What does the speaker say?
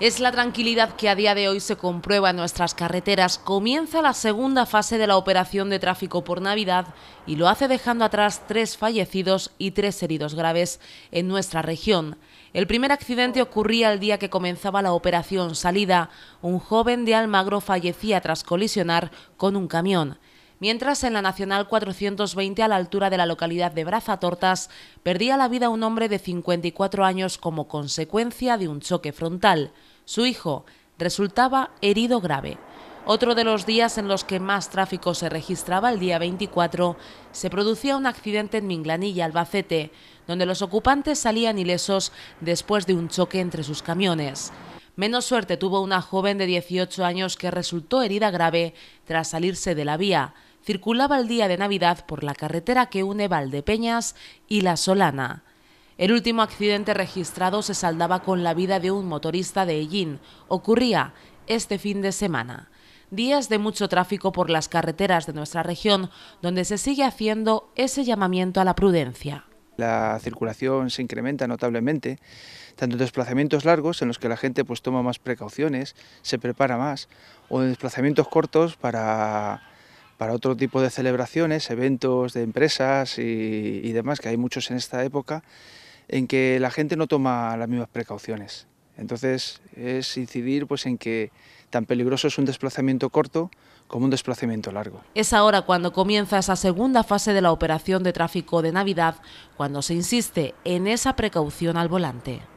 Es la tranquilidad que a día de hoy se comprueba en nuestras carreteras. Comienza la segunda fase de la operación de tráfico por Navidad y lo hace dejando atrás tres fallecidos y tres heridos graves en nuestra región. El primer accidente ocurría el día que comenzaba la operación salida. Un joven de Almagro fallecía tras colisionar con un camión mientras en la Nacional 420, a la altura de la localidad de Braza Tortas, perdía la vida un hombre de 54 años como consecuencia de un choque frontal. Su hijo resultaba herido grave. Otro de los días en los que más tráfico se registraba, el día 24, se producía un accidente en Minglanilla, Albacete, donde los ocupantes salían ilesos después de un choque entre sus camiones. Menos suerte tuvo una joven de 18 años que resultó herida grave tras salirse de la vía. Circulaba el día de Navidad por la carretera que une Valdepeñas y La Solana. El último accidente registrado se saldaba con la vida de un motorista de Ellín. Ocurría este fin de semana. Días de mucho tráfico por las carreteras de nuestra región, donde se sigue haciendo ese llamamiento a la prudencia. La circulación se incrementa notablemente, tanto en desplazamientos largos en los que la gente pues toma más precauciones, se prepara más, o en desplazamientos cortos para, otro tipo de celebraciones, eventos de empresas y demás, que hay muchos en esta época, en que la gente no toma las mismas precauciones. Entonces es incidir pues, en que tan peligroso es un desplazamiento corto como un desplazamiento largo. Es ahora cuando comienza esa segunda fase de la operación de tráfico de Navidad, cuando se insiste en esa precaución al volante.